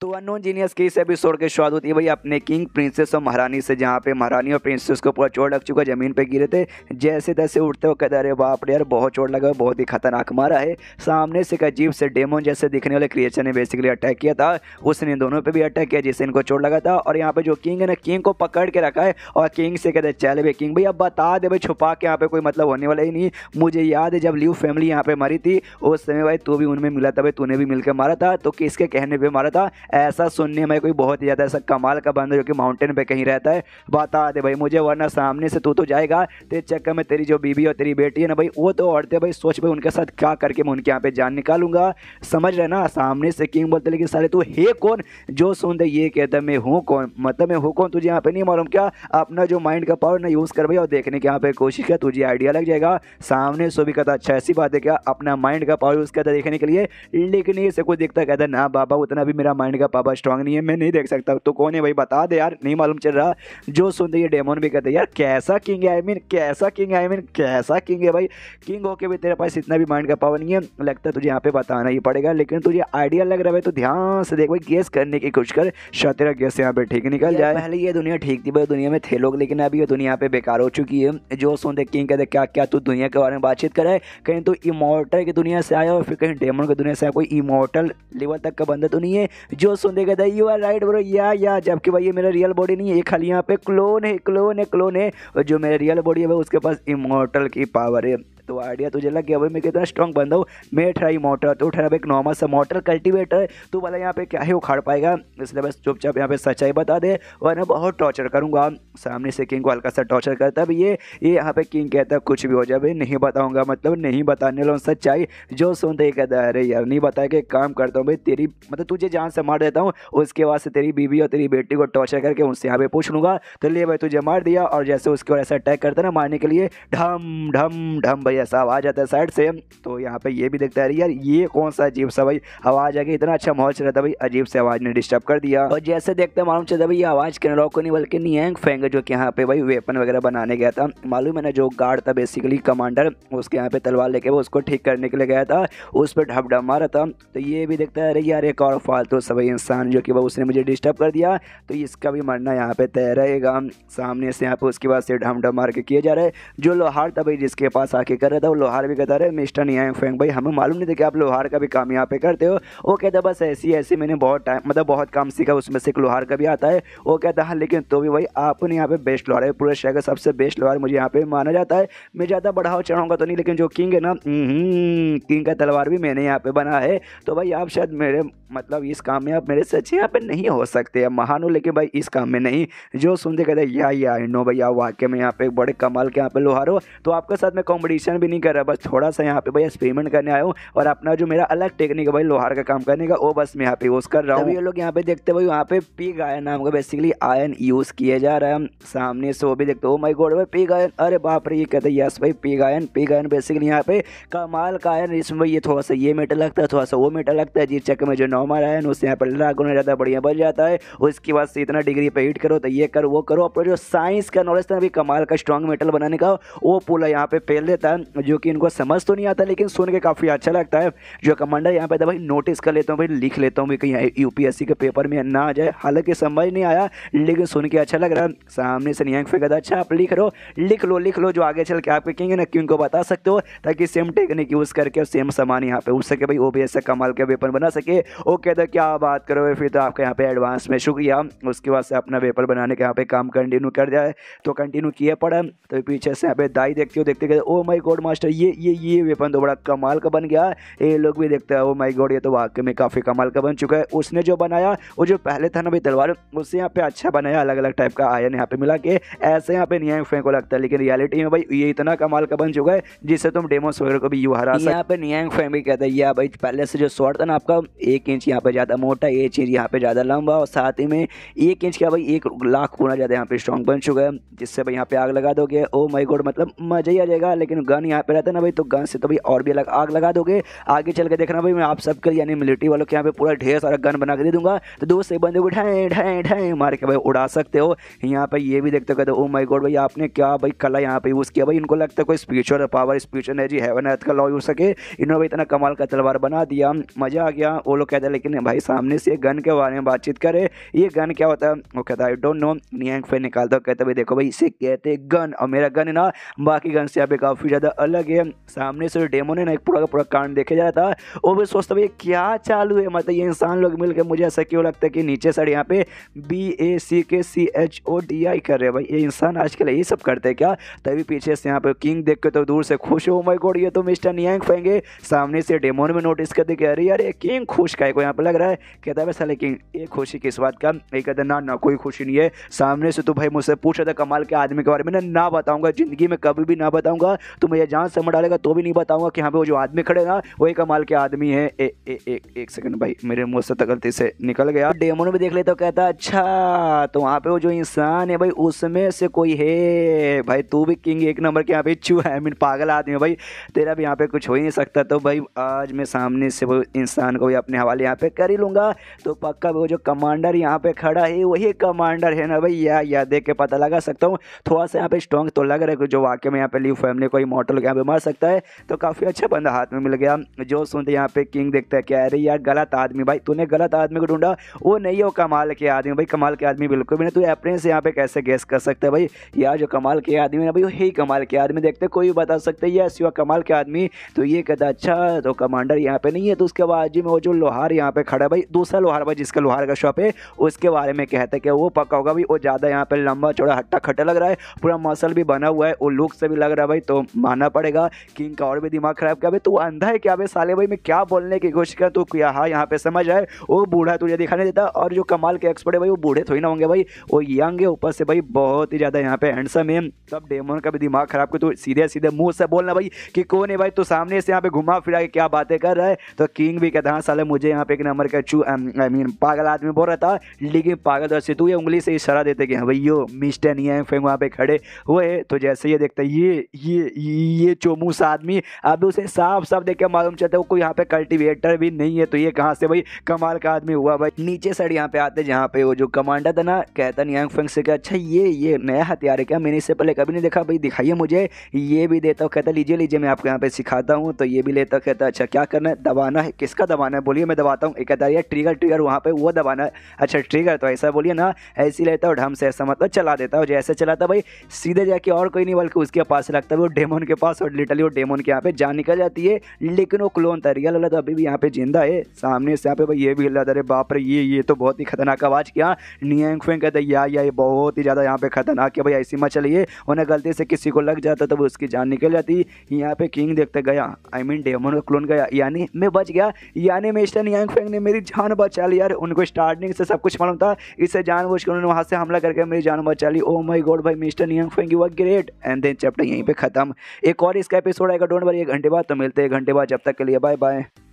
तो unknown genius के इस एपिसोड की शुरुआत होती है भाई अपने किंग प्रिंसेस और महारानी से जहाँ पे महारानी और प्रिंसेस को पूरा चोट लग चुका जमीन पे गिरे थे जैसे तैसे उठते हो कहते अरे बाप रे यार बहुत चोट लगा बहुत ही खतरनाक मारा है सामने से एक अजीब से डेमोन जैसे दिखने वाले क्रिएचर ने बेसिकली अटैक किया था उसने दोनों पर भी अटैक किया जिससे इनको चोट लगा था और यहाँ पर जो किंग है ना किंग को पकड़ के रखा है और किंग से कहते चल भाई किंग भाई अब बता दे भाई छुपा के यहाँ पर कोई मतलब होने वाला ही नहीं मुझे याद है जब लिव फैमिली यहाँ पर मरी थी उस समय भाई तू भी उनमें मिला था भाई तूने भी मिलकर मारा था तो किसके कहने पर मारा था ऐसा सुनने में कोई बहुत ही ज़्यादा ऐसा कमाल का बंदा जो कि माउंटेन पर कहीं रहता है बता दे भाई मुझे वरना सामने से तू तो जाएगा तेरे चक्कर में तेरी जो बीबी और तेरी बेटी है ना भाई वो तो औरतें भाई सोच भाई उनके साथ क्या करके मैं उनके यहाँ पे जान निकालूंगा समझ रहे ना सामने से किंग बोलते लेकिन सारे तू है कौन जो सुन दे ये कहता मैं हूँ कौन मतलब मैं हूँ कौन तुझे यहाँ पे नहीं मालूम क्या अपना जो माइंड का पावर ना यूज़ कर भाई और देखने की यहाँ पे कोशिश कर तुझे आइडिया लग जाएगा सामने से भी कहता अच्छा ऐसी बात है क्या अपना माइंड का पावर यूज़ करता देखने के लिए लेकिन ये से कुछ देखता कहता ना बाबा उतना भी मेरा माइंड का पापा स्ट्रांग नहीं है मैं नहीं देख सकता तो कौन है भाई बता दे यार नहीं मालूम चल रहा जो सुनते ये डेमोन भी कहते यार कैसा किंग है आई मीन कैसा किंग है आई मीन कैसा किंग है भाई किंग होके भी तेरे पास इतना भी माइंड का पावर नहीं है लगता तुझे यहाँ पे बताना ही पड़ेगा लेकिन तुझे आइडिया लग रहा है तो ध्यान से देख भाई गेस करने की कोशिश कर शतरा गेस यहाँ पे ठीक निकल जाए पहले ये दुनिया ठीक थी भाई दुनिया में थे लोग लेकिन अभी ये दुनिया पे बेकार हो चुकी है जो सुनते किंग कहते क्या क्या तू दुनिया के बारे में बातचीत करे कहीं तो इमोटल की दुनिया से आया और फिर कहीं डेमोन की दुनिया से आया कोई इमोटल लेवल तक का बंदा तो नहीं है जो जो सुन देगा the you are right bro या या जबकि भाई ये मेरा रियल बॉडी नहीं है ये खाली यहाँ पे क्लोन है क्लोन है क्लोन है और जो मेरा रियल बॉडी है भाई उसके पास इमोटल की पावर है तो आइडिया तुझे लग गया भाई मैं कितना स्ट्रॉन्ग बंदा हूँ मैं ठहराई मोटर तो ठहरा एक नॉर्मल सा मोटर कल्टिवेटर है तो वाला यहाँ पे क्या ही उखाड़ पाएगा इसलिए बस चुपचाप यहाँ पे सच्चाई बता दे और मैं बहुत टॉर्चर करूँगा सामने से किंग को हल्का सा टॉर्चर करता है ये ये यहाँ पे किंग कहता है कुछ भी हो जाए भाई नहीं बताऊँगा मतलब नहीं बताने लो सच्चाई जो सुनते ही कहता है अरे यार नहीं बताया कि काम करता हूँ भाई तेरी मतलब तुझे जान से मार देता हूँ उसके बाद से तेरी बीवी और तेरी बेटी को टॉर्चर करके उनसे यहाँ पे पूछ लूँगा तो ले भाई तुझे मार दिया और जैसे उसके और ऐसा अटैक करता ना मारने के लिए ढम ढम ढम भैया ऐसा आवाज़ आता है साइड से तो यहाँ पे ये भी देखता है यार ये कौन सा अजीब सा भाई आवाज़ आ गई इतना अच्छा माहौल चल रहा था भाई अजीब से आवाज़ ने डिस्टर्ब कर दिया और जैसे देखते मालूम चलता भाई ये आवाज़ कैनलॉक को नहीं बल्कि नियंग फेंग जो कि यहाँ पे भाई वेपन वगैरह बनाने गया था मालूम है ना जो गार्ड था बेसिकली कमांडर उसके यहाँ पे तलवार लेके वो उसको ठीक करने के लिए गया था उस पर ढप ढप मारा था तो ये भी देखता है अरे यार एक और फालतू सा भाई इंसान जो कि भाई उसने मुझे डिस्टर्ब कर दिया तो इसका भी मरना यहाँ पे तय रहेगा सामने से यहाँ पे उसके बाद से ढम ढम मार के किया जा रहा है जो लोहार था भाई जिसके पास आके कर रहा था वो लोहार भी कहता रहे मिस्टर नहीं आए फैंक भाई हमें मालूम नहीं था कि आप लोहार का भी काम यहाँ पे करते हो वो कहता बस ऐसी ऐसी मैंने बहुत टाइम मतलब बहुत काम सीखा उसमें से एक लोहार का भी आता है वो कहता हाँ लेकिन तो भी भाई आपने यहाँ पे बेस्ट लोहार है पूरे शहर का सबसे बेस्ट लोहार मुझे यहाँ पे माना जाता है मैं ज़्यादा बढ़ावा चढ़ाऊंगा तो नहीं लेकिन जो किंग है ना किंग हम्म, हम्म, का तलवार भी मैंने यहाँ पे बना है तो भाई आप शायद मेरे मतलब इस काम में आप मेरे सच्चे यहाँ पे नहीं हो सकते हैं महानो लेकिन भाई इस काम में नहीं जो सुनते कहते या या नो भैया वाक्य में यहाँ पे बड़े कमाल के यहाँ पे लोहार हो तो आपके साथ मैं कॉम्पिटिशन भी नहीं कर रहा बस थोड़ा सा यहाँ पे भाई एक्सपेरिमेंट करने आया हूँ और अपना जो मेरा अलग टेक्निक है भाई लोहार का काम करने का वो बस मैं यहाँ पे यूज़ कर रहा हूँ ये लोग यहाँ पे देखते भाई यहाँ पे पी गायन नाम का बेसिकली आयन यूज़ किया जा रहा है सामने से वो भी देखते हो माई गोड भाई पी आयन अरे बाप रे ये कहते यस भाई पी आयन पी गायन बेसिकली यहाँ पे कमाल का आयन इसमें ये थोड़ा सा ये मीटर लगता है थोड़ा सा वो मीटर लगता है जिस चक्कर में जो हमारा है उससे यहाँ पर लड़ाकू नहीं ज़्यादा बढ़िया बन जाता है उसके बाद से इतना डिग्री पर हिट करो तो ये करो वो करो अपना जो साइंस का नॉलेज था अभी कमाल का स्ट्रॉन्ग मेटल बनाने का वो पूला यहाँ पे फेल देता है जो कि इनको समझ तो नहीं आता लेकिन सुन के काफ़ी अच्छा लगता है जो कमांडर यहाँ पे था भाई नोटिस कर लेता हूँ भाई लिख लेता हूँ भाई कहीं यूपीएससी के पेपर में ना आ जाए हालांकि समझ नहीं आया लेकिन सुन के अच्छा लग रहा है सामने से नियांग फेंका था अच्छा आप लिख लो लिख लो लिख लो जो आगे चल के आपके कहेंगे ना कि उनको बता सकते हो ताकि सेम टेक्निक यूज़ करके सेम सामान यहाँ पे उठ सके भाई ओ बी एस कमाल का वेपन बना सके ओके कहता है क्या बात करो फिर तो आपका यहाँ पे एडवांस में शुक्रिया उसके बाद से अपना पेपर बनाने के यहाँ पे काम कंटिन्यू कर जाए तो कंटिन्यू किया पड़ा तो पीछे से यहाँ पे दाई देखते हो देखते ओ माई गोड मास्टर ये ये ये वेपन तो बड़ा कमाल का बन गया ये लोग भी देखते हैं ओ माई गोड ये तो वाकई में काफ़ी कमाल का बन चुका है उसने जो बनाया वो जो पहले था ना भाई तलवार उससे यहाँ पे अच्छा बनाया अलग अलग टाइप का आयन यहाँ पे मिला के ऐसे यहाँ पे आए फेंको लगता है लेकिन रियलिटी में भाई ये इतना कमाल का बन चुका है जिससे तुम डेमोस वगैरह को भी यू हरा यहाँ पे नियंग फेंग भी कहते हैं या भाई पहले से जो शॉर्ट था ना आपका एक इंच इंच यहाँ पे ज़्यादा मोटा एक इंच यहाँ पे ज़्यादा लंबा और साथ ही में एक इंच का भाई एक लाख गुना ज़्यादा यहाँ पे स्ट्रॉन्ग बन चुका है जिससे भाई यहाँ पे आग लगा दोगे ओ माई गोड मतलब मज़ा ही आ जाएगा लेकिन गन यहाँ पे रहता है ना भाई तो गन से तो भाई और भी अलग आग लगा दोगे आगे चल के देखना भाई मैं आप सबके लिए यानी मिलिट्री वालों के यहाँ पे पूरा ढेर सारा गन बना के दे दूंगा तो दोस्त से बंदे को ढाए ढाए ढाए मार के भाई उड़ा सकते हो यहाँ पर ये भी देखते हो ओ माई गोड भाई आपने क्या भाई कला यहाँ पे यूज़ किया भाई इनको लगता है कोई स्पीचर पावर स्पीचर है जी हेवन का लॉ यूज सके इन्होंने भाई इतना कमाल का तलवार बना दिया मज़ा आ गया वो लोग कहते है लेकिन भाई सामने से गन के बारे में बातचीत करे ये गन क्या होता है वो कहता है आई डोंट नो नियांग फिर निकालता हूँ कहता भाई देखो भाई इसे कहते गन और मेरा गन ना बाकी गन से यहाँ पे काफ़ी ज़्यादा अलग है सामने से डेमो ने ना एक पूरा का पूरा कांड देखे जा रहा था वो भी सोचता भाई क्या चालू है मतलब ये इंसान लोग मिलकर मुझे ऐसा क्यों लगता है कि नीचे साइड यहाँ पे बी ए सी के C H O D I कर रहे हैं भाई ये इंसान आजकल यही सब करते हैं क्या तभी पीछे से यहाँ पे किंग देख के तो दूर से खुश हो माई oh गोड ये तो मिस्टर नियांग फेंगे सामने से डेमोन में नोटिस कर दे कि अरे यार ये किंग खुश का भाई को यहाँ पर लग रहा है कहता है वैसा लेकिन ये खुशी किस बात का ये कहता ना ना कोई खुशी नहीं है सामने से तो भाई मुझसे पूछा था कमाल के आदमी के बारे में ना ना बताऊंगा ज़िंदगी में कभी भी ना बताऊंगा तो यह जान समझ डालेगा तो भी नहीं बताऊंगा कि यहाँ पे वो जो आदमी खड़े ना वही कमाल के आदमी है एक सेकंड भाई मेरे मुँह से गलती से निकल गया डेमोन भी देख लेता तो कहता अच्छा तो वहाँ पे वो जो इंसान है भाई उसमें से कोई है भाई तू भी किंग एक नंबर के यहाँ पे इच्छू है मीन पागल आदमी है भाई तेरा भी यहाँ पे कुछ हो ही नहीं सकता तो भाई आज मैं सामने से वो इंसान को भी अपने हवाले कॉल यहाँ पे कर ही लूँगा तो पक्का वो जो कमांडर यहाँ पे खड़ा है वही कमांडर है ना भैया या देख के पता लगा सकता हूँ थोड़ा सा यहाँ पे स्ट्रॉन्ग तो लग रहा है जो वाक्य में यहाँ पे लीव फैमिली को मॉडल यहाँ पे मार सकता है तो काफ़ी अच्छा बंदा हाथ में मिल गया जो सुनते यहाँ पे किंग देखता है क्या अरे यार गलत आदमी भाई तूने गलत आदमी को ढूंढा वो नहीं है कमाल के आदमी भाई कमाल के आदमी बिल्कुल भी नहीं तो अपने से यहाँ पे कैसे गैस कर सकते भाई यार जो कमाल के आदमी ना भाई वही कमाल के आदमी देखते कोई बता सकते है सिवा कमाल के आदमी तो ये कहता अच्छा तो कमांडर यहाँ पे नहीं है तो उसके बाद जी में वो जो लोहार लोहार यहाँ पे खड़ा है भाई दूसरा लोहार भाई जिसका लोहार का शॉप है उसके बारे में कहते हैं कि वो पक्का होगा भाई वो ज़्यादा यहाँ पे लंबा चौड़ा हट्टा खट्टा लग रहा है पूरा मसल भी बना हुआ है वो लुक से भी लग रहा है भाई तो मानना पड़ेगा किंग का और भी दिमाग खराब क्या भाई तू अंधा है क्या भाई साले भाई मैं क्या बोलने की कोशिश करूँ तू क्या हाँ यहाँ पे समझ आए वो बूढ़ा तुझे दिखाने देता और जो कमाल के एक्सपर्ट है भाई वो बूढ़े थोड़ी ना होंगे भाई वो यंग है ऊपर से भाई बहुत ही ज़्यादा यहाँ पे हैंडसम है तब डेमोन का भी दिमाग खराब कर तू सीधे सीधे मुँह से बोलना भाई कि कौन है भाई तू सामने से यहाँ पे घुमा फिरा के क्या बातें कर रहा है तो किंग भी कहता हाँ साले मुझे यहाँ पे एक नंबर का चू आई मीन पागल आदमी बोल रहा था लेकिन पागल तो सिद्धू ये उंगली से इशारा देते कि हाँ भाई यो मिस्टर नहीं है फिर वहाँ पे खड़े हुए तो जैसे ये देखते ये ये ये चोमूस आदमी अब उसे साफ साफ देख के मालूम चलता है वो कोई यहाँ पे कल्टिवेटर भी नहीं है तो ये कहाँ से भाई कमाल का आदमी हुआ भाई नीचे साइड यहाँ पे आते जहाँ पे वो जो कमांडर था ना कहता नहीं फेंग से क्या अच्छा ये ये नया हथियार है क्या मैंने इससे पहले कभी नहीं देखा भाई दिखाइए मुझे ये भी देता हूँ कहता लीजिए लीजिए मैं आपको यहाँ पे सिखाता हूँ तो ये भी लेता कहता अच्छा क्या करना है दबाना है किसका दबाना है बोलिए मैं दबा आता हूँ इकतारिया ट्रिगर ट्रिगर वहाँ पे वो दबाना अच्छा ट्रिगर तो ऐसा बोलिए ना ऐसी लेता हूँ ढंग से ऐसा मतलब चला देता हूँ जैसे चलाता भाई सीधे जाके और कोई नहीं बल्कि उसके पास लगता है वो डेमोन के पास और लिटली वो डेमोन के यहाँ पे जान निकल जाती है लेकिन वो क्लोन था रियल वाला तो अभी भी यहाँ पे जिंदा है सामने से यहाँ पे भाई ये भी हिल जाता बाप रे ये ये तो बहुत ही खतरनाक आवाज़ किया नियंग फेंग कहते या या ये बहुत ही ज़्यादा यहाँ पे खतरनाक है भाई ऐसी मत चलिए उन्हें गलती से किसी को लग जाता तब तो उसकी जान निकल जाती यहाँ पे किंग देखते गया आई मीन डेमोन का क्लोन गया यानी मैं बच गया यानी मैं इस टाइम हैंगफेंग ने मेरी जान बचा ली यार उनको स्टार्टिंग से सब कुछ मालूम था इससे जानबूझ कर उन्होंने वहाँ से हमला करके मेरी जान बचा ली ओ माई गॉड भाई मिस्टर नियंग हैंगफेंग you are great and then chapter यहीं पर खत्म एक और इसका एपिसोड आएगा डोंट वरी एक घंटे बाद तो मिलते हैं एक घंटे बाद जब तक के लिए बाय बाय